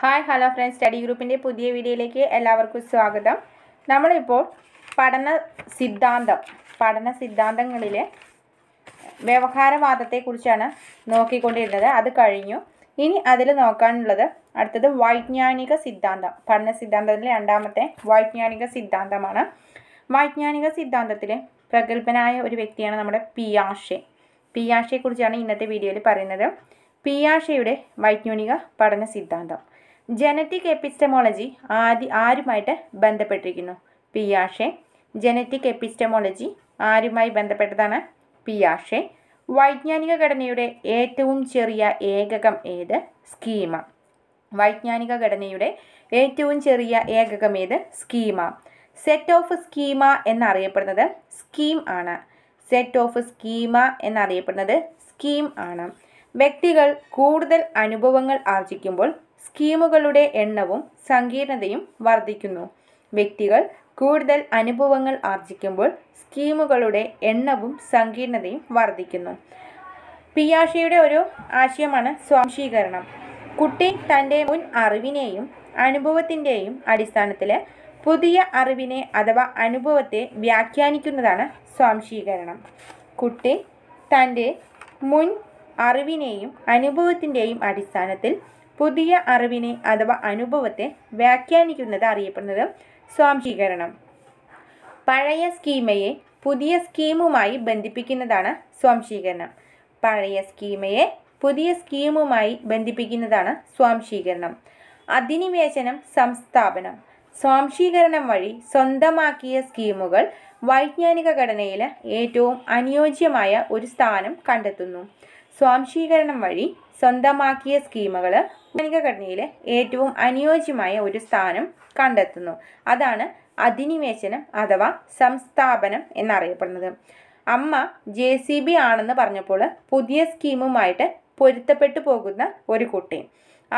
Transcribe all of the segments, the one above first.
hi hello friends study ഗ്രൂപ്പിൻ്റെ പുതിയ വീഡിയോയിലേക്ക് എല്ലാവർക്കും സ്വാഗതം നമ്മളിപ്പോൾ പഠന സിദ്ധാന്തം പഠന സിദ്ധാന്തങ്ങളിലെ വ്യവഹാരവാദത്തെക്കുറിച്ചാണ് നോക്കിക്കൊണ്ടിരുന്നത് അത് കഴിഞ്ഞു ഇനി അതിൽ നോക്കാനുള്ളത് അടുത്തത് വൈജ്ഞാനിക സിദ്ധാന്തം പഠന സിദ്ധാന്തത്തിലെ രണ്ടാമത്തെ വൈജ്ഞാനിക സിദ്ധാന്തമാണ് വൈജ്ഞാനിക സിദ്ധാന്തത്തിലെ പ്രഗത്ഭനായ ഒരു വ്യക്തിയാണ് നമ്മുടെ പിയാഷെ പിയാഷയെക്കുറിച്ചാണ് ഇന്നത്തെ വീഡിയോയിൽ പറയുന്നത് പിയാഷയുടെ വൈജ്ഞാനിക പഠന സിദ്ധാന്തം ജനറ്റിക് എപ്പിസ്റ്റമോളജി ആദ്യ ആരുമായിട്ട് ബന്ധപ്പെട്ടിരിക്കുന്നു പിയാഷെ ജനറ്റിക് എപ്പിസ്റ്റമോളജി ആരുമായി ബന്ധപ്പെട്ടതാണ് പിയാഷെ വൈജ്ഞാനിക ഘടനയുടെ ഏറ്റവും ചെറിയ ഏകകം ഏത് സ്കീമ വൈജ്ഞാനിക ഘടനയുടെ ഏറ്റവും ചെറിയ ഏകകം ഏത് സ്കീമ സെറ്റ് ഓഫ് സ്കീമ എന്നറിയപ്പെടുന്നത് സ്കീം ആണ് സെറ്റ് ഓഫ് സ്കീമ എന്നറിയപ്പെടുന്നത് സ്കീം ആണ് വ്യക്തികൾ കൂടുതൽ അനുഭവങ്ങൾ ആർജിക്കുമ്പോൾ സ്കീമുകളുടെ എണ്ണവും സങ്കീർണതയും വർദ്ധിക്കുന്നു വ്യക്തികൾ കൂടുതൽ അനുഭവങ്ങൾ ആർജിക്കുമ്പോൾ സ്കീമുകളുടെ എണ്ണവും സങ്കീർണതയും വർദ്ധിക്കുന്നു പിയാഷയുടെ ഒരു ആശയമാണ് സ്വാംശീകരണം കുട്ടി തൻ്റെ മുൻ അറിവിനെയും അനുഭവത്തിൻ്റെയും അടിസ്ഥാനത്തിൽ പുതിയ അറിവിനെ അഥവാ അനുഭവത്തെ വ്യാഖ്യാനിക്കുന്നതാണ് സ്വാംശീകരണം കുട്ടി തൻ്റെ മുൻ അറിവിനെയും അനുഭവത്തിൻ്റെയും അടിസ്ഥാനത്തിൽ പുതിയ അറിവിനെ അഥവാ അനുഭവത്തെ വ്യാഖ്യാനിക്കുന്നത് അറിയപ്പെടുന്നത് സ്വാംശീകരണം പഴയ സ്കീമയെ പുതിയ സ്കീമുമായി ബന്ധിപ്പിക്കുന്നതാണ് സ്വാംശീകരണം പഴയ സ്കീമയെ പുതിയ സ്കീമുമായി ബന്ധിപ്പിക്കുന്നതാണ് സ്വാംശീകരണം അധിനിവേശനം സംസ്ഥാപനം സ്വാംശീകരണം വഴി സ്വന്തമാക്കിയ സ്കീമുകൾ വൈജ്ഞാനിക ഘടനയിൽ ഏറ്റവും അനുയോജ്യമായ ഒരു സ്ഥാനം കണ്ടെത്തുന്നു സ്വാംശീകരണം വഴി സ്വന്തമാക്കിയ സ്കീമുകൾ വൈജ്ഞാനിക ഘടനയിലെ ഏറ്റവും അനുയോജ്യമായ ഒരു സ്ഥാനം കണ്ടെത്തുന്നു അതാണ് അധിനിവേശനം അഥവാ സംസ്ഥാപനം എന്നറിയപ്പെടുന്നത് അമ്മ ജെ സി ബി ആണെന്ന് പറഞ്ഞപ്പോൾ പുതിയ സ്കീമുമായിട്ട് പൊരുത്തപ്പെട്ടു പോകുന്ന ഒരു കുട്ടി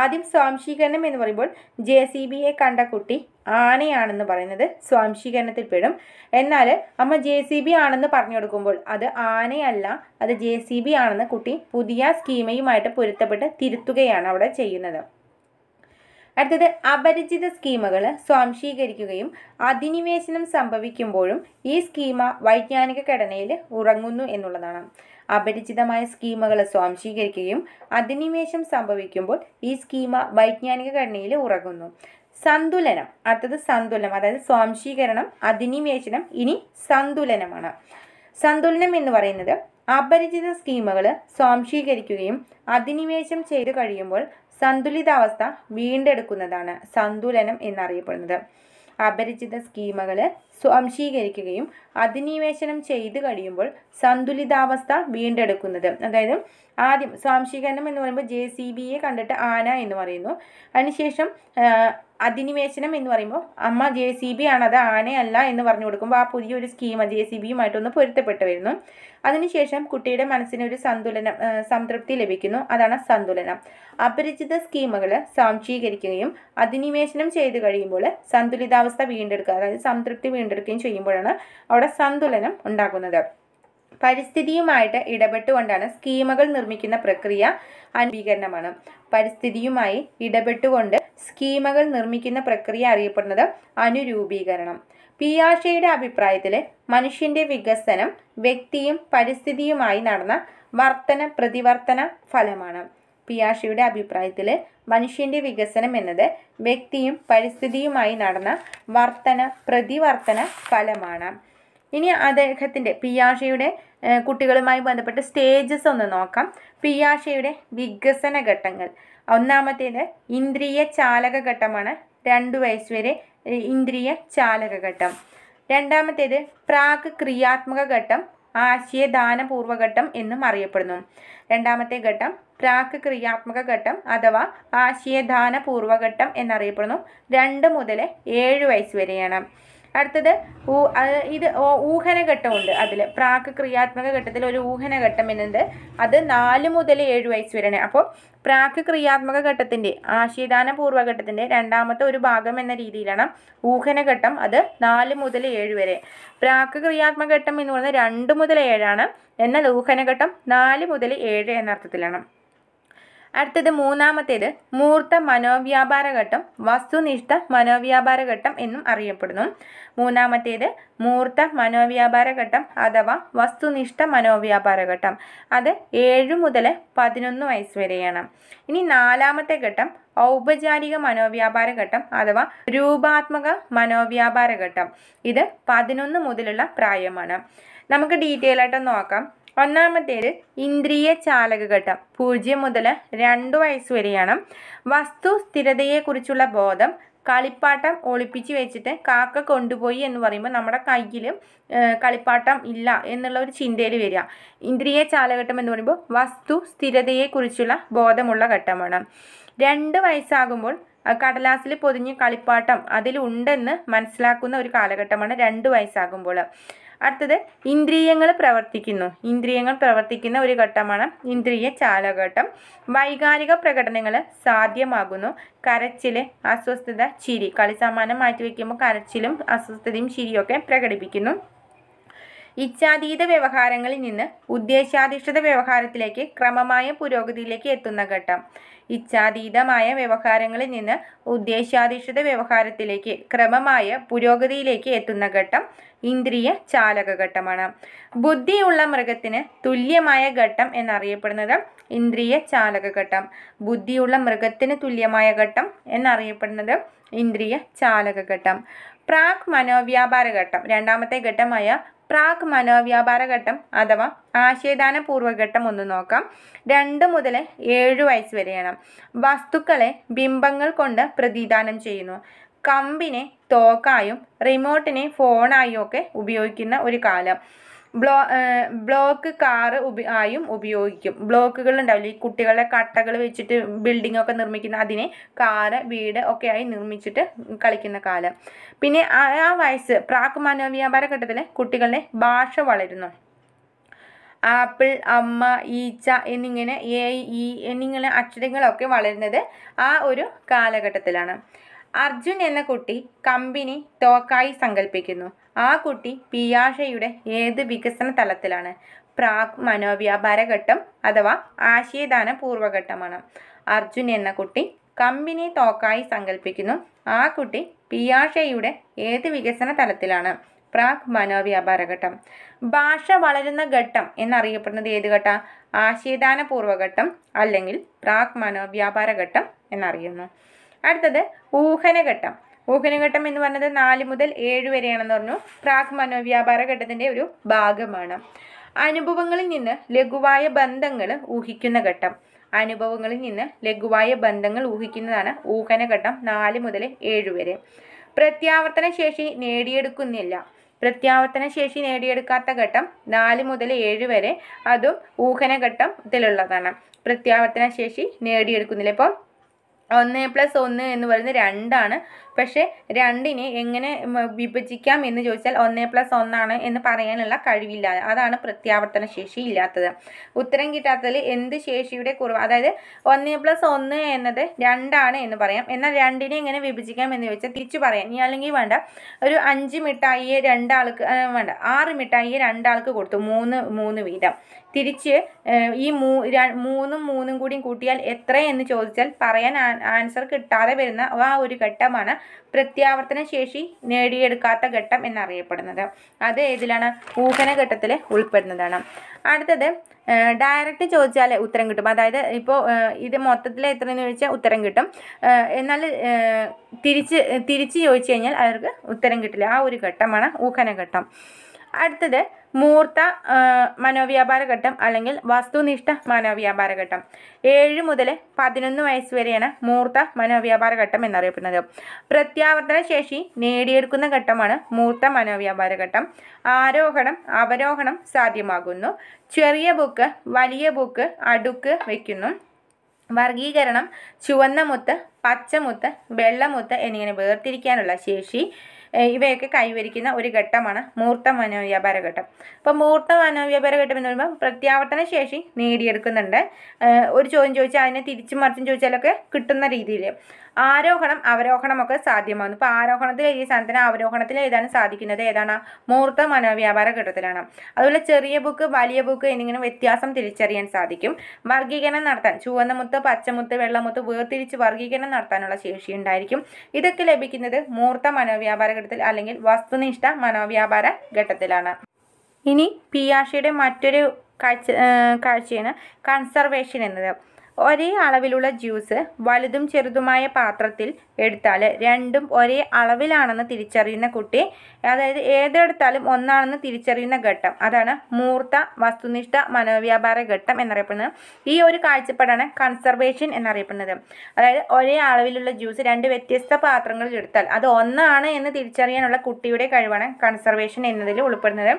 ആദ്യം സ്വാംശീകരണം എന്ന് പറയുമ്പോൾ ജെ സി ബിയെ കണ്ട കുട്ടി ആനയാണെന്ന് പറയുന്നത് സ്വാംശീകരണത്തിൽ പെടും എന്നാൽ അമ്മ ജെ സി ബി ആണെന്ന് പറഞ്ഞു കൊടുക്കുമ്പോൾ അത് ആനയല്ല അത് ജെ സി ബി ആണെന്ന് കുട്ടി പുതിയ സ്കീമയുമായിട്ട് പൊരുത്തപ്പെട്ട് തിരുത്തുകയാണ് അവിടെ ചെയ്യുന്നത് അടുത്തത് അപരിചിത സ്കീമുകൾ സ്വാംശീകരിക്കുകയും അധിനിവേശനം സംഭവിക്കുമ്പോഴും ഈ സ്കീമ വൈജ്ഞാനിക ഘടനയിൽ ഉറങ്ങുന്നു എന്നുള്ളതാണ് അപരിചിതമായ സ്കീമുകൾ സ്വാംശീകരിക്കുകയും അധിനിവേശം സംഭവിക്കുമ്പോൾ ഈ സ്കീമ വൈജ്ഞാനിക ഘടനയിൽ ഉറങ്ങുന്നു സന്തുലനം അടുത്തത് സന്തുലനം അതായത് സ്വാംശീകരണം അധിനിവേശനം ഇനി സന്തുലനമാണ് സന്തുലനം എന്ന് പറയുന്നത് അപരിചിത സ്കീമുകൾ സ്വാംശീകരിക്കുകയും അധിനിവേശം ചെയ്തു കഴിയുമ്പോൾ സന്തുലിതാവസ്ഥ വീണ്ടെടുക്കുന്നതാണ് സന്തുലനം എന്നറിയപ്പെടുന്നത് അപരിചിത സ്കീമുകൾ സ്വാംശീകരിക്കുകയും അധിനിവേശനം ചെയ്തു കഴിയുമ്പോൾ സന്തുലിതാവസ്ഥ വീണ്ടെടുക്കുന്നത് അതായത് ആദ്യം സ്വാംശീകരണം എന്ന് പറയുമ്പോൾ ജെ സി ബിയെ കണ്ടിട്ട് ആന എന്ന് പറയുന്നു അതിനുശേഷം അധിനിവേശനം എന്ന് പറയുമ്പോൾ അമ്മ ജെ സി ബി ആണ് അത് ആനയല്ല എന്ന് പറഞ്ഞു കൊടുക്കുമ്പോൾ ആ പുതിയൊരു സ്കീം ജെ സി ബിയുമായിട്ടൊന്ന് പൊരുത്തപ്പെട്ട് വരുന്നു അതിനുശേഷം കുട്ടിയുടെ മനസ്സിന് ഒരു സന്തുലനം സംതൃപ്തി ലഭിക്കുന്നു അതാണ് സന്തുലനം അപരിചിത സ്കീമുകൾ സ്വാംശീകരിക്കുകയും അധിനിവേശനം ചെയ്തു കഴിയുമ്പോൾ സന്തുലിതാവസ്ഥ വീണ്ടെടുക്കുക അതായത് സംതൃപ്തി വീണ്ടെടുക്കുകയും ചെയ്യുമ്പോഴാണ് അവിടെ സന്തുലനം ഉണ്ടാകുന്നത് പരിസ്ഥിതിയുമായിട്ട് ഇടപെട്ടുകൊണ്ടാണ് സ്കീമുകൾ നിർമ്മിക്കുന്ന പ്രക്രിയ അനവീകരണമാണ് പരിസ്ഥിതിയുമായി ഇടപെട്ടുകൊണ്ട് സ്കീമുകൾ നിർമ്മിക്കുന്ന പ്രക്രിയ അറിയപ്പെടുന്നത് അനുരൂപീകരണം പിയാഷയുടെ അഭിപ്രായത്തിൽ മനുഷ്യന്റെ വികസനം വ്യക്തിയും പരിസ്ഥിതിയുമായി നടന്ന വർത്തന പ്രതിവർത്തന ഫലമാണ് പിയാഷിയുടെ അഭിപ്രായത്തിൽ മനുഷ്യൻ്റെ വികസനം എന്നത് വ്യക്തിയും പരിസ്ഥിതിയുമായി നടന്ന വർത്തന പ്രതിവർത്തന ഫലമാണ് ഇനി അദ്ദേഹത്തിൻ്റെ പിയാഷയുടെ കുട്ടികളുമായി ബന്ധപ്പെട്ട സ്റ്റേജസ് ഒന്ന് നോക്കാം പിയാഷയുടെ വികസന ഘട്ടങ്ങൾ ഒന്നാമത്തേത് ഇന്ദ്രിയ ചാലക ഘട്ടമാണ് രണ്ട് വയസ്സുവരെ ഇന്ദ്രിയ ചാലക ഘട്ടം രണ്ടാമത്തേത് പ്രാക് ക്രിയാത്മക ഘട്ടം ആശയദാനപൂർവ്വഘട്ടം എന്നും അറിയപ്പെടുന്നു രണ്ടാമത്തെ ഘട്ടം പ്രാക് ക്രിയാത്മക ഘട്ടം അഥവാ ആശയദാന പൂർവ്വഘട്ടം എന്നറിയപ്പെടുന്നു രണ്ട് മുതൽ ഏഴ് വയസ്സ് വരെയാണ് അടുത്തത് ഇത് ഊഹനഘട്ടമുണ്ട് അതിൽ പ്രാക് ക്രിയാത്മക ഘട്ടത്തിൽ ഒരു ഊഹനഘട്ടം എന്നുണ്ട് അത് നാല് മുതൽ ഏഴ് വയസ്സ് വരെയാണ് അപ്പോൾ പ്രാക് ക്രിയാത്മക ഘട്ടത്തിൻ്റെ ആശയദാന പൂർവ്വഘട്ടത്തിൻ്റെ രണ്ടാമത്തെ ഒരു ഭാഗം എന്ന രീതിയിലാണ് ഊഹനഘട്ടം അത് നാല് മുതൽ ഏഴ് വരെ പ്രാക് ക്രിയാത്മക ഘട്ടം എന്ന് പറയുന്നത് രണ്ട് മുതൽ ഏഴാണ് എന്നാൽ ഊഹനഘട്ടം നാല് മുതൽ ഏഴ് എന്ന അർത്ഥത്തിലാണ് അടുത്തത് മൂന്നാമത്തേത് മൂർത്ത മനോവ്യാപാര ഘട്ടം വസ്തുനിഷ്ഠ മനോവ്യാപാര ഘട്ടം എന്നും അറിയപ്പെടുന്നു മൂന്നാമത്തേത് മൂർത്ത മനോവ്യാപാര ഘട്ടം അഥവാ വസ്തുനിഷ്ഠ മനോവ്യാപാര ഘട്ടം അത് ഏഴ് മുതൽ പതിനൊന്ന് വയസ്സ് വരെയാണ് ഇനി നാലാമത്തെ ഘട്ടം ഔപചാരിക മനോവ്യാപാര ഘട്ടം അഥവാ രൂപാത്മക മനോവ്യാപാര ഘട്ടം ഇത് പതിനൊന്ന് മുതലുള്ള പ്രായമാണ് നമുക്ക് ഡീറ്റെയിൽ ആയിട്ട് നോക്കാം ഒന്നാമത്തേത് ഇന്ദ്രിയ ചാലകഘട്ടം പൂജ്യം മുതൽ രണ്ട് വയസ്സ് വരെയാണ് വസ്തു സ്ഥിരതയെക്കുറിച്ചുള്ള ബോധം കളിപ്പാട്ടം ഒളിപ്പിച്ച് വെച്ചിട്ട് കാക്ക കൊണ്ടുപോയി എന്ന് പറയുമ്പോൾ നമ്മുടെ കയ്യിൽ കളിപ്പാട്ടം ഇല്ല എന്നുള്ള ഒരു ചിന്തയിൽ വരിക ഇന്ദ്രിയ ചാലഘട്ടം എന്ന് പറയുമ്പോൾ വസ്തു സ്ഥിരതയെക്കുറിച്ചുള്ള ബോധമുള്ള ഘട്ടമാണ് രണ്ട് വയസ്സാകുമ്പോൾ കടലാസിൽ പൊതിഞ്ഞ് കളിപ്പാട്ടം അതിലുണ്ടെന്ന് മനസ്സിലാക്കുന്ന ഒരു കാലഘട്ടമാണ് രണ്ട് വയസ്സാകുമ്പോൾ അടുത്തത് ഇന്ദ്രിയങ്ങൾ പ്രവർത്തിക്കുന്നു ഇന്ദ്രിയങ്ങൾ പ്രവർത്തിക്കുന്ന ഒരു ഘട്ടമാണ് ഇന്ദ്രിയ ചാലഘട്ടം വൈകാരിക പ്രകടനങ്ങൾ സാധ്യമാകുന്നു കരച്ചില് അസ്വസ്ഥത ചിരി കളിസമ്മാനം മാറ്റിവെക്കുമ്പോൾ കരച്ചിലും അസ്വസ്ഥതയും ചിരിയൊക്കെ പ്രകടിപ്പിക്കുന്നു ഇച്ഛാതീത വ്യവഹാരങ്ങളിൽ നിന്ന് ഉദ്ദേശാധിഷ്ഠിത വ്യവഹാരത്തിലേക്ക് ക്രമമായ പുരോഗതിയിലേക്ക് എത്തുന്ന ഘട്ടം ഇച്ഛാതീതമായ വ്യവഹാരങ്ങളിൽ നിന്ന് ഉദ്ദേശാധിഷ്ഠിത വ്യവഹാരത്തിലേക്ക് ക്രമമായ പുരോഗതിയിലേക്ക് എത്തുന്ന ഘട്ടം ഇന്ദ്രിയ ചാലക ഘട്ടമാണ് ബുദ്ധിയുള്ള മൃഗത്തിന് തുല്യമായ ഘട്ടം എന്നറിയപ്പെടുന്നത് ഇന്ദ്രിയ ചാലക ഘട്ടം ബുദ്ധിയുള്ള മൃഗത്തിന് തുല്യമായ ഘട്ടം എന്നറിയപ്പെടുന്നത് ഇന്ദ്രിയ ചാലക ഘട്ടം പ്രാക് മനോവ്യാപാര ഘട്ടം രണ്ടാമത്തെ ഘട്ടമായ പ്രാക് മനോവ്യാപാര ഘട്ടം അഥവാ ആശയദാന പൂർവ്വഘട്ടം ഒന്ന് നോക്കാം രണ്ട് മുതൽ ഏഴ് വയസ്സ് വരെയാണ് വസ്തുക്കളെ ബിംബങ്ങൾ കൊണ്ട് പ്രതിദാനം ചെയ്യുന്നു കമ്പിനെ തോക്കായും റിമോട്ടിനെ ഫോണായും ഒക്കെ ഉപയോഗിക്കുന്ന ഒരു കാലം ബ്ലോക്ക് കാറ് ആയും ഉപയോഗിക്കും ബ്ലോക്കുകൾ ഉണ്ടാവില്ല ഈ കുട്ടികളെ കട്ടകൾ വെച്ചിട്ട് ബിൽഡിംഗ് ഒക്കെ നിർമ്മിക്കുന്ന അതിനെ കാറ് വീട് ഒക്കെ ആയി നിർമ്മിച്ചിട്ട് കളിക്കുന്ന കാലം പിന്നെ ആ വയസ്സ് പ്രാക് മനോവ്യാപാര ഘട്ടത്തിലെ കുട്ടികളുടെ ഭാഷ വളരുന്നു ആപ്പിൾ അമ്മ ഈച്ച എന്നിങ്ങനെ എ ഇ എന്നിങ്ങനെ അക്ഷരങ്ങളൊക്കെ വളരുന്നത് ആ ഒരു കാലഘട്ടത്തിലാണ് അർജുൻ എന്ന കുട്ടി കമ്പിനി തോക്കായി സങ്കല്പിക്കുന്നു ആ കുട്ടി പിയാഷയുടെ ഏത് വികസന തലത്തിലാണ് പ്രാഗ് മനോവ്യാപാരഘട്ടം അഥവാ ആശയദാന പൂർവ്വഘട്ടമാണ് അർജുൻ എന്ന കുട്ടി കമ്പിനി തോക്കായി സങ്കല്പിക്കുന്നു ആ കുട്ടി പിയാഷയുടെ ഏത് വികസന തലത്തിലാണ് പ്രാഗ് മനോവ്യാപാരഘട്ടം ഭാഷ വളരുന്ന ഘട്ടം എന്നറിയപ്പെടുന്നത് ഏത് ഘട്ട ആശയദാന പൂർവ്വഘട്ടം അല്ലെങ്കിൽ പ്രാഗ് മനോവ്യാപാരഘട്ടം എന്നറിയുന്നു അടുത്തത് ഊഹനഘട്ടം ഊഹനഘട്ടം എന്ന് പറഞ്ഞത് നാല് മുതൽ ഏഴ് വരെയാണെന്ന് പറഞ്ഞു പ്രാക് മനോവ്യാപാര ഘട്ടത്തിൻ്റെ ഒരു ഭാഗമാണ് അനുഭവങ്ങളിൽ നിന്ന് ലഘുവായ ബന്ധങ്ങൾ ഊഹിക്കുന്ന ഘട്ടം അനുഭവങ്ങളിൽ നിന്ന് ലഘുവായ ബന്ധങ്ങൾ ഊഹിക്കുന്നതാണ് ഊഹനഘട്ടം നാല് മുതൽ ഏഴ് വരെ പ്രത്യാവർത്തന ശേഷി നേടിയെടുക്കുന്നില്ല പ്രത്യാവർത്തന ശേഷി നേടിയെടുക്കാത്ത ഘട്ടം നാല് മുതൽ ഏഴ് വരെ അതും ഊഹനഘട്ടത്തിലുള്ളതാണ് പ്രത്യാവർത്തന ശേഷി നേടിയെടുക്കുന്നില്ല ഇപ്പോൾ ഒന്ന് പ്ലസ് ഒന്ന് എന്ന് പറയുന്നത് രണ്ടാണ് പക്ഷേ രണ്ടിനെ എങ്ങനെ വിഭജിക്കാം എന്ന് ചോദിച്ചാൽ ഒന്ന് പ്ലസ് ഒന്നാണ് എന്ന് പറയാനുള്ള കഴിവില്ല അതാണ് പ്രത്യാവർത്തന ശേഷി ഇല്ലാത്തത് ഉത്തരം കിട്ടാത്തതിൽ എന്ത് ശേഷിയുടെ കുറവ് അതായത് ഒന്ന് പ്ലസ് ഒന്ന് എന്നത് രണ്ടാണ് എന്ന് പറയാം എന്നാൽ രണ്ടിനെ എങ്ങനെ വിഭജിക്കാം എന്ന് ചോദിച്ചാൽ തിരിച്ചു പറയാം ഇനി അല്ലെങ്കിൽ വേണ്ട ഒരു അഞ്ച് മിഠായിയെ രണ്ടാൾക്ക് വേണ്ട ആറ് മിഠായിയെ രണ്ടാൾക്ക് കൊടുത്തു മൂന്ന് മൂന്ന് വീതം തിരിച്ച് ഈ മൂ മൂന്നും മൂന്നും കൂടിയും കൂട്ടിയാൽ എത്ര എന്ന് ചോദിച്ചാൽ പറയാൻ ആൻസർ കിട്ടാതെ വരുന്ന ആ ഒരു ഘട്ടമാണ് പ്രത്യാവർത്തന ശേഷി നേടിയെടുക്കാത്ത ഘട്ടം എന്നറിയപ്പെടുന്നത് അത് ഏതിലാണ് ഊഹന ഘട്ടത്തിൽ ഉൾപ്പെടുന്നതാണ് അടുത്തത് ഡയറക്റ്റ് ചോദിച്ചാൽ ഉത്തരം കിട്ടും അതായത് ഇപ്പോൾ ഇത് മൊത്തത്തിൽ എത്രയെന്ന് ചോദിച്ചാൽ ഉത്തരം കിട്ടും എന്നാൽ തിരിച്ച് തിരിച്ച് ചോദിച്ചു കഴിഞ്ഞാൽ അവർക്ക് ഉത്തരം കിട്ടില്ല ആ ഒരു ഘട്ടമാണ് ഊഹന ഘട്ടം അടുത്തത് മൂർത്ത മനോവ്യാപാര ഘട്ടം അല്ലെങ്കിൽ വസ്തുനിഷ്ഠ മനോവ്യാപാര ഘട്ടം ഏഴ് മുതൽ പതിനൊന്ന് വയസ്സ് വരെയാണ് മൂർത്ത മനോവ്യാപാര ഘട്ടം എന്നറിയപ്പെടുന്നത് പ്രത്യാവർത്തന ശേഷി നേടിയെടുക്കുന്ന ഘട്ടമാണ് മൂർത്ത മനോവ്യാപാര ഘട്ടം ആരോഹണം അവരോഹണം സാധ്യമാകുന്നു ചെറിയ ബുക്ക് വലിയ ബുക്ക് അടുക്ക് വയ്ക്കുന്നു വർഗീകരണം ചുവന്ന മുത്ത് പച്ചമുത്ത് വെള്ളമുത്ത് എന്നിങ്ങനെ വേർതിരിക്കാനുള്ള ശേഷി ഇവയൊക്കെ കൈവരിക്കുന്ന ഒരു ഘട്ടമാണ് മൂർത്ത മനോവ്യാപാര ഘട്ടം അപ്പോൾ മൂർത്ത മനോവ്യാപാര ഘട്ടം എന്ന് പറയുമ്പോൾ പ്രത്യാവർത്തന ശേഷി നേടിയെടുക്കുന്നുണ്ട് ഒരു ചോദ്യം ചോദിച്ചാൽ അതിനെ തിരിച്ചും മറിച്ചും ചോദിച്ചാലൊക്കെ കിട്ടുന്ന രീതിയിൽ ആരോഹണം അവരോഹണമൊക്കെ സാധ്യമാകുന്നു ഇപ്പോൾ ആരോഹണത്തിൽ എഴുതിയ സ്ഥാനത്തിന് അവരോഹണത്തിൽ എഴുതാനും സാധിക്കുന്നത് ഏതാണ് മുഹൂർത്ത മനോവ്യാപാര ഘട്ടത്തിലാണ് അതുപോലെ ചെറിയ ബുക്ക് വലിയ ബുക്ക് എന്നിങ്ങനെ വ്യത്യാസം തിരിച്ചറിയാൻ സാധിക്കും വർഗീകരണം നടത്താൻ ചുവന്ന മുത്ത് പച്ചമുത്ത് വെള്ളമുത്ത് വേർതിരിച്ച് വർഗീകരണം നടത്താനുള്ള ശേഷി ഉണ്ടായിരിക്കും ഇതൊക്കെ ലഭിക്കുന്നത് മുഹൂർത്ത മനോവ്യാപാര ഘട്ടത്തിൽ അല്ലെങ്കിൽ വസ്തുനിഷ്ഠ മനോവ്യാപാര ഘട്ടത്തിലാണ് ഇനി പിയാഷയുടെ മറ്റൊരു കാഴ്ച കാഴ്ചയാണ് കൺസർവേഷൻ എന്നത് ഒരേ അളവിലുള്ള ജ്യൂസ് വലുതും ചെറുതുമായ പാത്രത്തിൽ എടുത്താൽ രണ്ടും ഒരേ അളവിലാണെന്ന് തിരിച്ചറിയുന്ന കുട്ടി അതായത് ഏതെടുത്താലും ഒന്നാണെന്ന് തിരിച്ചറിയുന്ന ഘട്ടം അതാണ് മൂർത്ത വസ്തുനിഷ്ഠ മനോവ്യാപാര ഘട്ടം എന്നറിയപ്പെടുന്നത് ഈ ഒരു കാഴ്ചപ്പാടാണ് കൺസർവേഷൻ എന്നറിയപ്പെടുന്നത് അതായത് ഒരേ അളവിലുള്ള ജ്യൂസ് രണ്ട് വ്യത്യസ്ത പാത്രങ്ങളിൽ എടുത്താൽ അത് ഒന്നാണ് എന്ന് തിരിച്ചറിയാനുള്ള കുട്ടിയുടെ കഴിവാണ് കൺസർവേഷൻ എന്നതിൽ ഉൾപ്പെടുന്നത്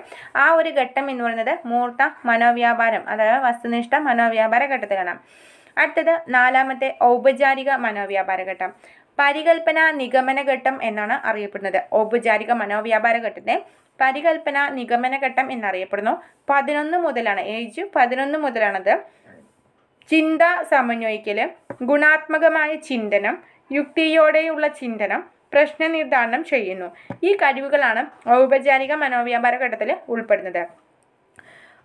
ആ ഒരു ഘട്ടം എന്ന് പറയുന്നത് മൂർത്ത മനോവ്യാപാരം അതായത് വസ്തുനിഷ്ഠ മനോവ്യാപാര ഘട്ടത്തിലാണ് അടുത്തത് നാലാമത്തെ ഔപചാരിക മനോവ്യാപാര ഘട്ടം പരികൽപ്പന നിഗമന ഘട്ടം എന്നാണ് അറിയപ്പെടുന്നത് ഔപചാരിക മനോവ്യാപാര ഘട്ടത്തെ പരികൽപ്പന നിഗമന ഘട്ടം എന്നറിയപ്പെടുന്നു പതിനൊന്ന് മുതലാണ് ഏജ് പതിനൊന്ന് മുതലാണത് ചിന്ത സമന്വയിക്കൽ ഗുണാത്മകമായ ചിന്തനം യുക്തിയോടെയുള്ള ചിന്തനം പ്രശ്ന നിർദ്ധാരണം ചെയ്യുന്നു ഈ കഴിവുകളാണ് ഔപചാരിക മനോവ്യാപാര ഘട്ടത്തിൽ ഉൾപ്പെടുന്നത്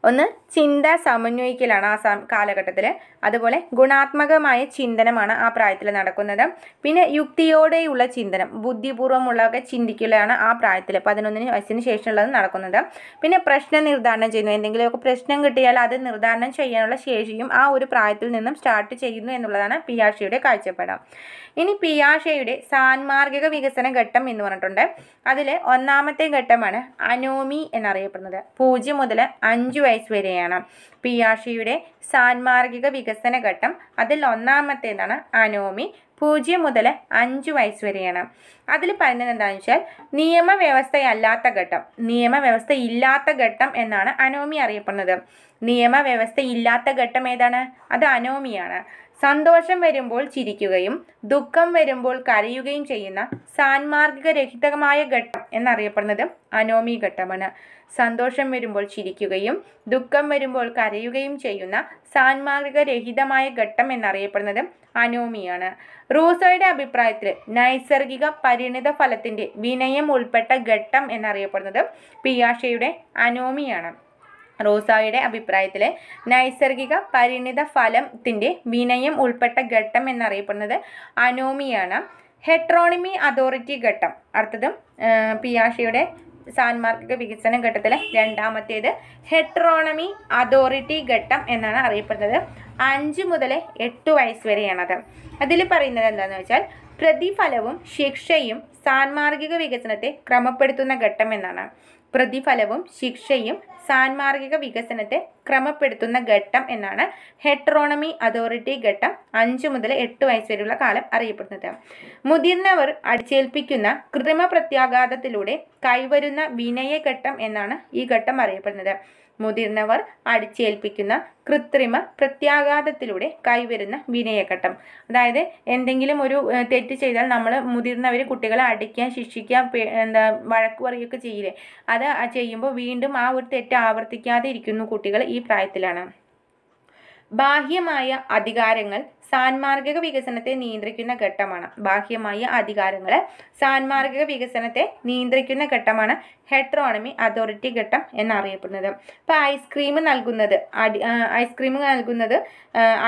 ഒന്ന് ചിന്ത സമന്വയിക്കലാണ് ആ കാലഘട്ടത്തിൽ അതുപോലെ ഗുണാത്മകമായ ചിന്തനമാണ് ആ പ്രായത്തിൽ നടക്കുന്നത് പിന്നെ യുക്തിയോടെയുള്ള ചിന്തനം ബുദ്ധിപൂർവ്വമുള്ളതൊക്കെ ചിന്തിക്കലാണ് ആ പ്രായത്തിൽ പതിനൊന്നിന് വയസ്സിന് ശേഷമുള്ളത് നടക്കുന്നത് പിന്നെ പ്രശ്നം നിർദ്ധാരണം ചെയ്യുന്നു എന്തെങ്കിലുമൊക്കെ പ്രശ്നം കിട്ടിയാൽ അത് നിർദ്ധാരണം ചെയ്യാനുള്ള ശേഷിയും ആ ഒരു പ്രായത്തിൽ നിന്നും സ്റ്റാർട്ട് ചെയ്യുന്നു എന്നുള്ളതാണ് പിയാഷയുടെ കാഴ്ചപ്പാട് ഇനി പിയാഷയുടെ സാൻമാർഗിക വികസന ഘട്ടം എന്ന് പറഞ്ഞിട്ടുണ്ട് അതിൽ ഒന്നാമത്തെ ഘട്ടമാണ് അനോമി എന്നറിയപ്പെടുന്നത് പൂജ്യം മുതൽ അഞ്ച് വയസ്സ് വയസ്സ് വരെയാണ് പിയാഷിയുടെ സാൻമാർഗിക വികസന ഘട്ടം അതിൽ ഒന്നാമത്തേതാണ് അനോമി പൂജ്യം മുതൽ അഞ്ച് വയസ്സ് വരെയാണ് അതിൽ പറയുന്നത് എന്താണെന്ന് വെച്ചാൽ നിയമവ്യവസ്ഥയല്ലാത്ത ഘട്ടം നിയമവ്യവസ്ഥ ഇല്ലാത്ത ഘട്ടം എന്നാണ് അനോമി അറിയപ്പെടുന്നത് നിയമവ്യവസ്ഥ ഇല്ലാത്ത ഘട്ടം ഏതാണ് അത് അനോമിയാണ് സന്തോഷം വരുമ്പോൾ ചിരിക്കുകയും ദുഃഖം വരുമ്പോൾ കരയുകയും ചെയ്യുന്ന രഹിതമായ ഘട്ടം എന്നറിയപ്പെടുന്നത് അനോമി ഘട്ടമാണ് സന്തോഷം വരുമ്പോൾ ചിരിക്കുകയും ദുഃഖം വരുമ്പോൾ കരയുകയും ചെയ്യുന്ന രഹിതമായ ഘട്ടം എന്നറിയപ്പെടുന്നത് അനോമിയാണ് റൂസോയുടെ അഭിപ്രായത്തിൽ നൈസർഗിക പരിണിത ഫലത്തിൻ്റെ വിനയം ഉൾപ്പെട്ട ഘട്ടം എന്നറിയപ്പെടുന്നത് പിയാഷയുടെ അനോമിയാണ് റോസായുടെ അഭിപ്രായത്തിൽ നൈസർഗിക പരിണിത ഫലത്തിൻ്റെ വിനയം ഉൾപ്പെട്ട ഘട്ടം എന്നറിയപ്പെടുന്നത് അനോമിയാണ് ഹെട്രോണിമി അതോറിറ്റി ഘട്ടം അടുത്തതും പിയാഷയുടെ സാൻമാർഗിക വികസന ഘട്ടത്തിലെ രണ്ടാമത്തേത് ഹെട്രോണമി അതോറിറ്റി ഘട്ടം എന്നാണ് അറിയപ്പെടുന്നത് അഞ്ച് മുതൽ എട്ട് വയസ്സ് വരെയാണത് അതിൽ പറയുന്നത് എന്താണെന്ന് വെച്ചാൽ പ്രതിഫലവും ശിക്ഷയും സാൻമാർഗിക വികസനത്തെ ക്രമപ്പെടുത്തുന്ന ഘട്ടം എന്നാണ് പ്രതിഫലവും ശിക്ഷയും സാൻമാർഗിക വികസനത്തെ ക്രമപ്പെടുത്തുന്ന ഘട്ടം എന്നാണ് ഹെട്രോണമി അതോറിറ്റി ഘട്ടം അഞ്ചു മുതൽ എട്ട് വയസ്സ് വരെയുള്ള കാലം അറിയപ്പെടുന്നത് മുതിർന്നവർ അടിച്ചേൽപ്പിക്കുന്ന കൃത്രിമ പ്രത്യാഘാതത്തിലൂടെ കൈവരുന്ന ഘട്ടം എന്നാണ് ഈ ഘട്ടം അറിയപ്പെടുന്നത് മുതിർന്നവർ അടിച്ചേൽപ്പിക്കുന്ന കൃത്രിമ പ്രത്യാഘാതത്തിലൂടെ കൈവരുന്ന വിനയഘട്ടം അതായത് എന്തെങ്കിലും ഒരു തെറ്റ് ചെയ്താൽ നമ്മൾ മുതിർന്നവർ കുട്ടികളെ അടിക്കുക ശിക്ഷിക്കുക എന്താ വഴക്ക് പറയുകയൊക്കെ ചെയ്യില്ലേ അത് ചെയ്യുമ്പോൾ വീണ്ടും ആ ഒരു തെറ്റ് ആവർത്തിക്കാതെ ഇരിക്കുന്നു കുട്ടികൾ ഈ പ്രായത്തിലാണ് ബാഹ്യമായ അധികാരങ്ങൾ സാൻമാർഗിക വികസനത്തെ നിയന്ത്രിക്കുന്ന ഘട്ടമാണ് ബാഹ്യമായ അധികാരങ്ങൾ സാൻമാർഗിക വികസനത്തെ നിയന്ത്രിക്കുന്ന ഘട്ടമാണ് ഹെട്രോണമി അതോറിറ്റി ഘട്ടം എന്നറിയപ്പെടുന്നത് ഇപ്പോൾ ഐസ്ക്രീം നൽകുന്നത് അടി ഐസ്ക്രീം നൽകുന്നത്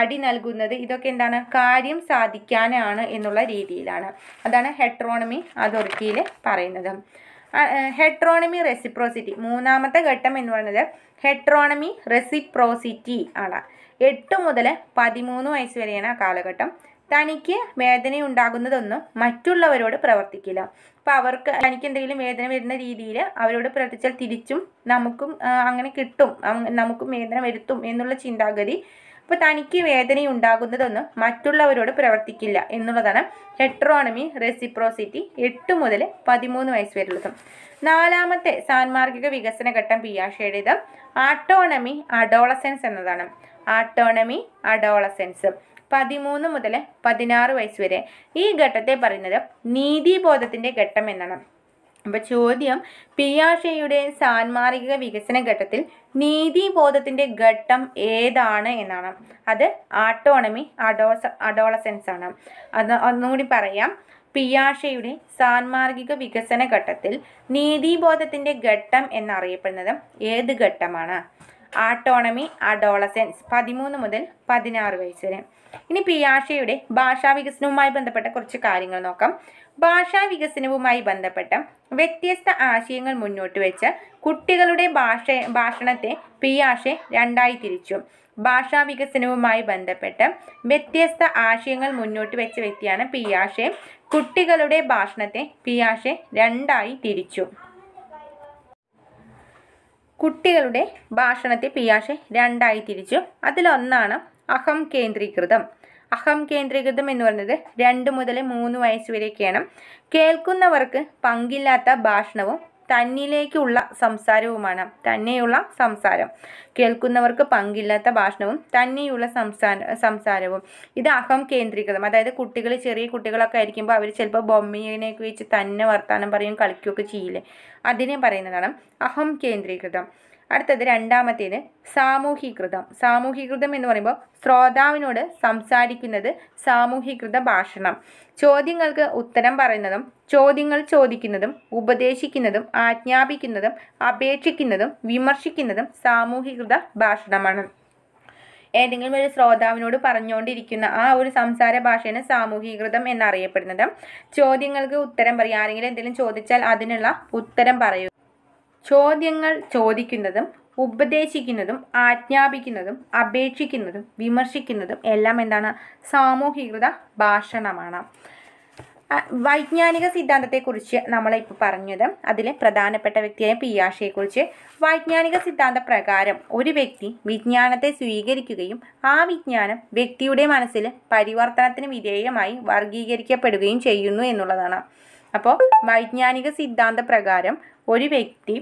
അടി നൽകുന്നത് ഇതൊക്കെ എന്താണ് കാര്യം സാധിക്കാനാണ് എന്നുള്ള രീതിയിലാണ് അതാണ് ഹെട്രോണമി അതോറിറ്റിയിൽ പറയുന്നത് ഹെട്രോണമി റെസിപ്രോസിറ്റി മൂന്നാമത്തെ ഘട്ടം എന്ന് പറയുന്നത് ഹെട്രോണമി റെസിപ്രോസിറ്റി ആണ് എട്ട് മുതൽ പതിമൂന്ന് വയസ്സ് വരെയാണ് ആ കാലഘട്ടം തനിക്ക് വേദന ഉണ്ടാകുന്നതൊന്നും മറ്റുള്ളവരോട് പ്രവർത്തിക്കില്ല അപ്പം അവർക്ക് തനിക്ക് എന്തെങ്കിലും വേദന വരുന്ന രീതിയിൽ അവരോട് പ്രവർത്തിച്ചാൽ തിരിച്ചും നമുക്കും അങ്ങനെ കിട്ടും നമുക്കും വേദന വരുത്തും എന്നുള്ള ചിന്താഗതി അപ്പോൾ തനിക്ക് വേദനയുണ്ടാകുന്നതൊന്നും മറ്റുള്ളവരോട് പ്രവർത്തിക്കില്ല എന്നുള്ളതാണ് ഹെട്രോണമി റെസിപ്രോസിറ്റി എട്ട് മുതൽ പതിമൂന്ന് വയസ്സ് വരെയുള്ളതും നാലാമത്തെ സാൻമാർഗിക വികസന ഘട്ടം പിയാഷയുടേത് ആട്ടോണമി അഡോളസെൻസ് എന്നതാണ് ആട്ടോണമി അഡോളസെൻസ് പതിമൂന്ന് മുതൽ പതിനാറ് വയസ്സ് വരെ ഈ ഘട്ടത്തെ പറയുന്നത് നീതിബോധത്തിൻ്റെ ഘട്ടം എന്നാണ് അപ്പോൾ ചോദ്യം പിയാഷയുടെ സാൻമാർഗിക വികസന ഘട്ടത്തിൽ നീതിബോധത്തിൻ്റെ ഘട്ടം ഏതാണ് എന്നാണ് അത് ആട്ടോണമി അഡോസ അഡോളസെൻസ് ആണ് അത് ഒന്നുകൂടി പറയാം പിയാഷയുടെ സാൻമാർഗിക വികസന ഘട്ടത്തിൽ നീതിബോധത്തിൻ്റെ ഘട്ടം എന്നറിയപ്പെടുന്നത് ഏത് ഘട്ടമാണ് ആട്ടോണമി അഡോളസെൻസ് പതിമൂന്ന് മുതൽ പതിനാറ് വയസ്സ് വരെ ഇനി പിയാഷയുടെ ഭാഷാ വികസനവുമായി ബന്ധപ്പെട്ട കുറച്ച് കാര്യങ്ങൾ നോക്കാം ഭാഷാ വികസനവുമായി ബന്ധപ്പെട്ട വ്യത്യസ്ത ആശയങ്ങൾ മുന്നോട്ട് വെച്ച് കുട്ടികളുടെ ഭാഷ ഭാഷണത്തെ പിയാഷെ രണ്ടായി തിരിച്ചു ഭാഷാ വികസനവുമായി ബന്ധപ്പെട്ട് വ്യത്യസ്ത ആശയങ്ങൾ മുന്നോട്ട് വെച്ച വ്യക്തിയാണ് പിയാഷെ കുട്ടികളുടെ ഭാഷണത്തെ പിയാഷെ രണ്ടായി തിരിച്ചു കുട്ടികളുടെ ഭാഷണത്തെ പിയാഷെ രണ്ടായി തിരിച്ചു അതിലൊന്നാണ് അഹം കേന്ദ്രീകൃതം അഹം കേന്ദ്രീകൃതം എന്ന് പറയുന്നത് രണ്ട് മുതൽ മൂന്ന് വയസ്സ് വരെയൊക്കെയാണ് കേൾക്കുന്നവർക്ക് പങ്കില്ലാത്ത ഭാഷണവും തന്നിലേക്കുള്ള സംസാരവുമാണ് തന്നെയുള്ള സംസാരം കേൾക്കുന്നവർക്ക് പങ്കില്ലാത്ത ഭാഷണവും തന്നെയുള്ള സംസാര സംസാരവും ഇത് അഹം കേന്ദ്രീകൃതം അതായത് കുട്ടികൾ ചെറിയ കുട്ടികളൊക്കെ ആയിരിക്കുമ്പോൾ അവർ ചിലപ്പോൾ ബൊമ്മയിനെയൊക്കെ വെച്ച് തന്നെ വർത്താനം പറയും കളിക്കുകയൊക്കെ ചെയ്യില്ലേ അതിനെ പറയുന്നതാണ് അഹം കേന്ദ്രീകൃതം അടുത്തത് രണ്ടാമത്തേത് സാമൂഹീകൃതം സാമൂഹീകൃതം എന്ന് പറയുമ്പോൾ ശ്രോതാവിനോട് സംസാരിക്കുന്നത് സാമൂഹീകൃത ഭാഷണം ചോദ്യങ്ങൾക്ക് ഉത്തരം പറയുന്നതും ചോദ്യങ്ങൾ ചോദിക്കുന്നതും ഉപദേശിക്കുന്നതും ആജ്ഞാപിക്കുന്നതും അപേക്ഷിക്കുന്നതും വിമർശിക്കുന്നതും സാമൂഹീകൃത ഭാഷണമാണ് ഏതെങ്കിലും ഒരു ശ്രോതാവിനോട് പറഞ്ഞുകൊണ്ടിരിക്കുന്ന ആ ഒരു സംസാര ഭാഷയാണ് സാമൂഹീകൃതം എന്നറിയപ്പെടുന്നത് ചോദ്യങ്ങൾക്ക് ഉത്തരം പറയുക ആരെങ്കിലും എന്തെങ്കിലും ചോദിച്ചാൽ അതിനുള്ള ഉത്തരം പറയൂ ചോദ്യങ്ങൾ ചോദിക്കുന്നതും ഉപദേശിക്കുന്നതും ആജ്ഞാപിക്കുന്നതും അപേക്ഷിക്കുന്നതും വിമർശിക്കുന്നതും എല്ലാം എന്താണ് സാമൂഹികൃത ഭാഷണമാണ് വൈജ്ഞാനിക സിദ്ധാന്തത്തെക്കുറിച്ച് നമ്മളിപ്പോൾ പറഞ്ഞത് അതിലെ പ്രധാനപ്പെട്ട വ്യക്തിയായ പിയാഷയെക്കുറിച്ച് വൈജ്ഞാനിക സിദ്ധാന്ത പ്രകാരം ഒരു വ്യക്തി വിജ്ഞാനത്തെ സ്വീകരിക്കുകയും ആ വിജ്ഞാനം വ്യക്തിയുടെ മനസ്സിൽ പരിവർത്തനത്തിന് വിധേയമായി വർഗീകരിക്കപ്പെടുകയും ചെയ്യുന്നു എന്നുള്ളതാണ് അപ്പോൾ വൈജ്ഞാനിക സിദ്ധാന്ത പ്രകാരം ഒരു വ്യക്തി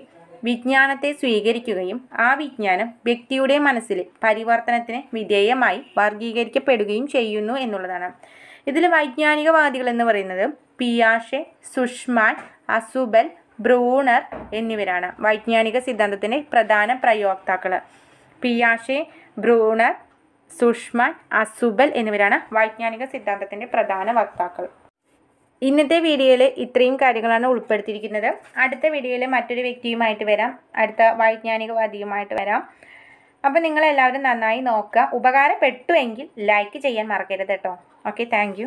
വിജ്ഞാനത്തെ സ്വീകരിക്കുകയും ആ വിജ്ഞാനം വ്യക്തിയുടെ മനസ്സിൽ പരിവർത്തനത്തിന് വിധേയമായി വർഗീകരിക്കപ്പെടുകയും ചെയ്യുന്നു എന്നുള്ളതാണ് ഇതിൽ വൈജ്ഞാനികവാദികൾ എന്ന് പറയുന്നത് പിയാഷെ സുഷ്മാൻ അസുബൽ ബ്രൂണർ എന്നിവരാണ് വൈജ്ഞാനിക സിദ്ധാന്തത്തിൻ്റെ പ്രധാന പ്രയോക്താക്കൾ പിയാഷെ ബ്രൂണർ സുഷ്മാൻ അസുബൽ എന്നിവരാണ് വൈജ്ഞാനിക സിദ്ധാന്തത്തിൻ്റെ പ്രധാന വക്താക്കൾ ഇന്നത്തെ വീഡിയോയിൽ ഇത്രയും കാര്യങ്ങളാണ് ഉൾപ്പെടുത്തിയിരിക്കുന്നത് അടുത്ത വീഡിയോയിൽ മറ്റൊരു വ്യക്തിയുമായിട്ട് വരാം അടുത്ത വൈജ്ഞാനികവാദിയുമായിട്ട് വരാം അപ്പോൾ നിങ്ങളെല്ലാവരും നന്നായി നോക്കുക ഉപകാരപ്പെട്ടു എങ്കിൽ ലൈക്ക് ചെയ്യാൻ മറക്കരുത് കേട്ടോ ഓക്കെ താങ്ക്